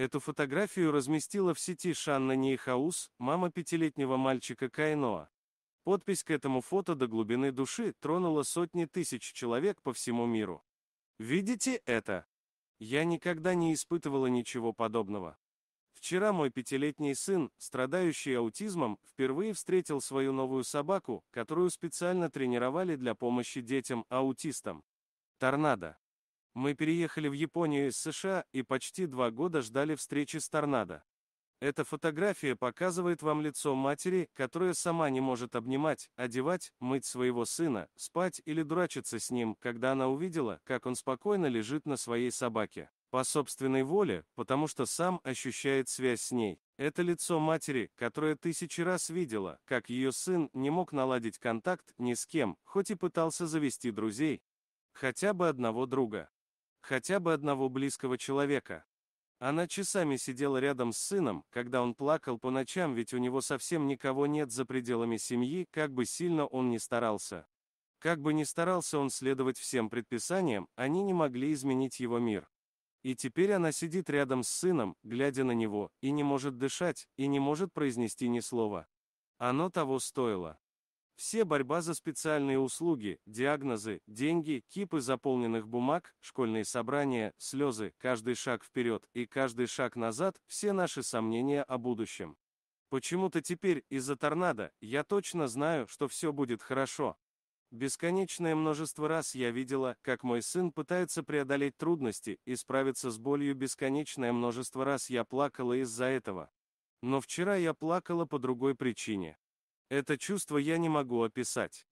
Эту фотографию разместила в сети Шанна Нейхаус, мама пятилетнего мальчика Кайноа. Подпись к этому фото до глубины души тронула сотни тысяч человек по всему миру. Видите это? Я никогда не испытывала ничего подобного. Вчера мой пятилетний сын, страдающий аутизмом, впервые встретил свою новую собаку, которую специально тренировали для помощи детям-аутистам. Торнадо. Мы переехали в Японию из США и почти два года ждали встречи с торнадо. Эта фотография показывает вам лицо матери, которая сама не может обнимать, одевать, мыть своего сына, спать или дурачиться с ним, когда она увидела, как он спокойно лежит на своей собаке. По собственной воле, потому что сам ощущает связь с ней. Это лицо матери, которое тысячи раз видела, как ее сын не мог наладить контакт ни с кем, хоть и пытался завести друзей. Хотя бы одного друга. Хотя бы одного близкого человека. Она часами сидела рядом с сыном, когда он плакал по ночам, ведь у него совсем никого нет за пределами семьи, как бы сильно он ни старался. Как бы ни старался он следовать всем предписаниям, они не могли изменить его мир. И теперь она сидит рядом с сыном, глядя на него, и не может дышать, и не может произнести ни слова. Оно того стоило. Все борьба за специальные услуги, диагнозы, деньги, кипы заполненных бумаг, школьные собрания, слезы, каждый шаг вперед и каждый шаг назад, все наши сомнения о будущем. Почему-то теперь, из-за торнадо, я точно знаю, что все будет хорошо. Бесконечное множество раз я видела, как мой сын пытается преодолеть трудности и справиться с болью. Бесконечное множество раз я плакала из-за этого. Но вчера я плакала по другой причине. Это чувство я не могу описать.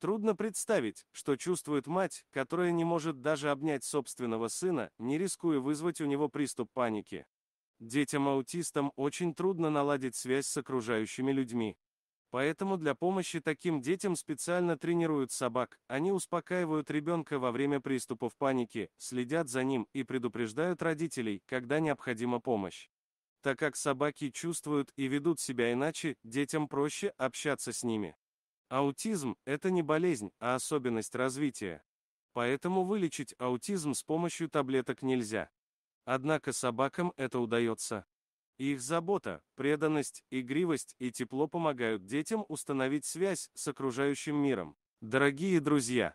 Трудно представить, что чувствует мать, которая не может даже обнять собственного сына, не рискуя вызвать у него приступ паники. Детям-аутистам очень трудно наладить связь с окружающими людьми. Поэтому для помощи таким детям специально тренируют собак, они успокаивают ребенка во время приступов паники, следят за ним и предупреждают родителей, когда необходима помощь так как собаки чувствуют и ведут себя иначе, детям проще общаться с ними. Аутизм – это не болезнь, а особенность развития. Поэтому вылечить аутизм с помощью таблеток нельзя. Однако собакам это удается. Их забота, преданность, игривость и тепло помогают детям установить связь с окружающим миром. Дорогие друзья!